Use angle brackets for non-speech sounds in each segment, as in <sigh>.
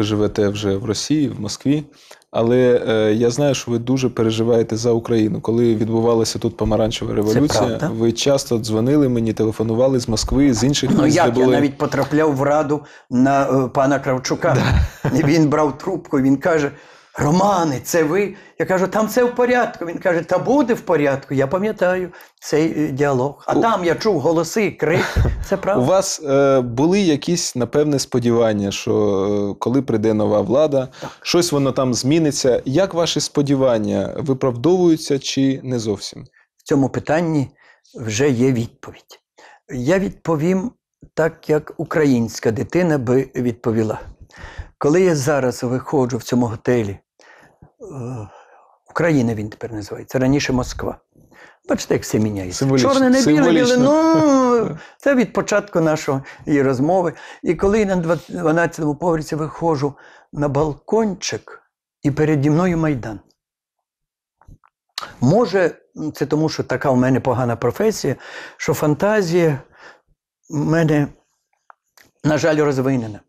ви живете вже в Росії, в Москві. Але е, я знаю, що ви дуже переживаєте за Україну. Коли відбувалася тут помаранчева революція, ви часто дзвонили мені, телефонували з Москви, з інших ну, міст. Ну як були... я навіть потрапляв в раду на е, пана Кравчука. Да. Він брав трубку, він каже: Романи, це ви? Я кажу, там все в порядку. Він каже, та буде в порядку. Я пам'ятаю цей е, діалог. А у... там я чув голоси, крики. Це <laughs> правда. У вас е, були якісь, напевне, сподівання, що е, коли прийде нова влада, так. щось воно там зміниться. Як ваші сподівання виправдовуються чи не зовсім? В цьому питанні вже є відповідь. Я відповім так, як українська дитина би відповіла. Коли я зараз виходжу в цьому готелі, е, Україна він тепер називається, раніше Москва. Бачите, як все міняється. Чорне не біле, біле, ну це від початку нашої розмови. І коли я на 12-му поверсі виходжу на балкончик і переді мною майдан. Може, це тому, що така в мене погана професія, що фантазія в мене, на жаль, розвинена.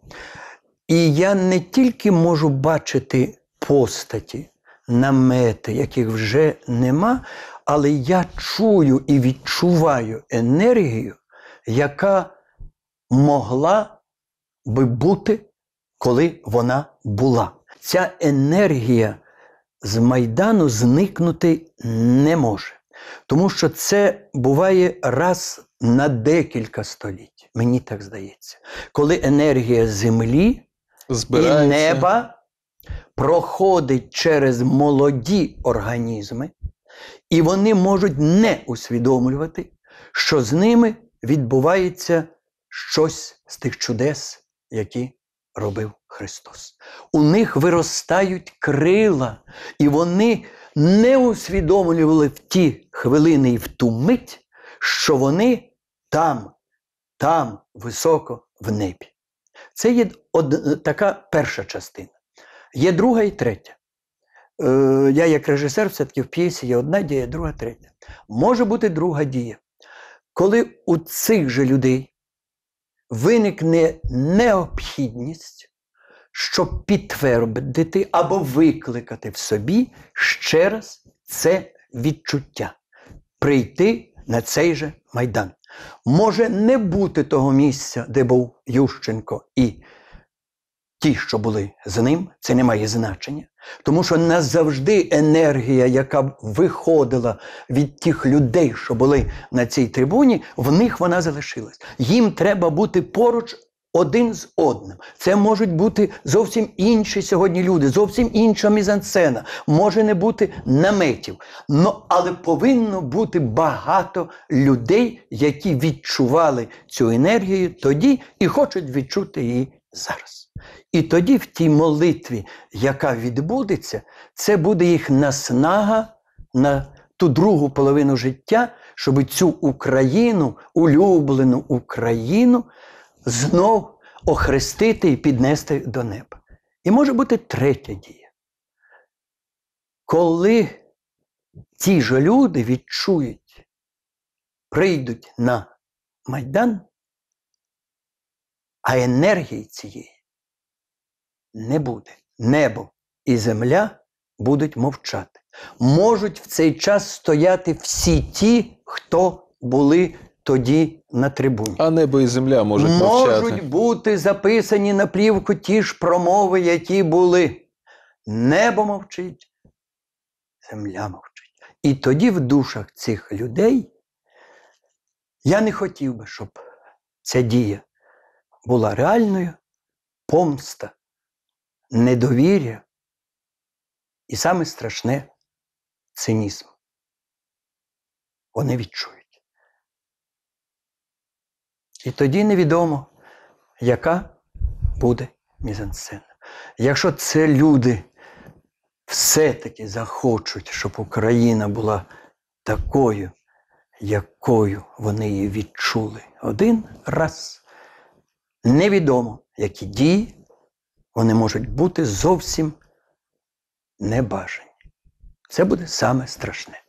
І я не тільки можу бачити постаті, намети, яких вже нема, але я чую і відчуваю енергію, яка могла би бути, коли вона була. Ця енергія з Майдану зникнути не може. Тому що це буває раз на декілька століть, мені так здається, коли енергія землі Збирається. і неба проходить через молоді організми, і вони можуть не усвідомлювати, що з ними відбувається щось з тих чудес, які робив Христос. У них виростають крила, і вони не усвідомлювали в ті хвилини і в ту мить, що вони там, там високо в небі. Це є од... така перша частина. Є друга і третя. Е, Я, як режисер, все-таки в п'єсі є одна дія, друга, третя. Може бути друга дія. Коли у цих же людей виникне необхідність, щоб підтвердити або викликати в собі ще раз це відчуття, прийти на цей же майдан. Може не бути того місця, де був Ющенко і ті, що були з ним, це не має значення. Тому що назавжди енергія, яка виходила від тих людей, що були на цій трибуні, в них вона залишилась. Їм треба бути поруч один з одним. Це можуть бути зовсім інші сьогодні люди, зовсім інша мізансцена, може не бути наметів. Но, але повинно бути багато людей, які відчували цю енергію тоді і хочуть відчути її зараз. І тоді, в тій молитві, яка відбудеться, це буде їх наснага на ту другу половину життя, щоб цю Україну, улюблену Україну знов охрестити і піднести до неба. І може бути третя дія. Коли ті ж люди відчують, прийдуть на Майдан, а енергії цієї не буде. Небо і земля будуть мовчати. Можуть в цей час стояти всі ті, хто були тоді на трибуні. А небо і земля можуть мовчати. Можуть бути записані на плівку ті ж промови, які були. Небо мовчить, земля мовчить. І тоді в душах цих людей я не хотів би, щоб ця дія була реальною, помста, недовір'я і саме страшне цинізм. Вони відчують. І тоді невідомо, яка буде мізансцена. Якщо це люди все-таки захочуть, щоб Україна була такою, якою вони її відчули один раз, невідомо, які дії вони можуть бути зовсім небажані. Це буде саме страшне.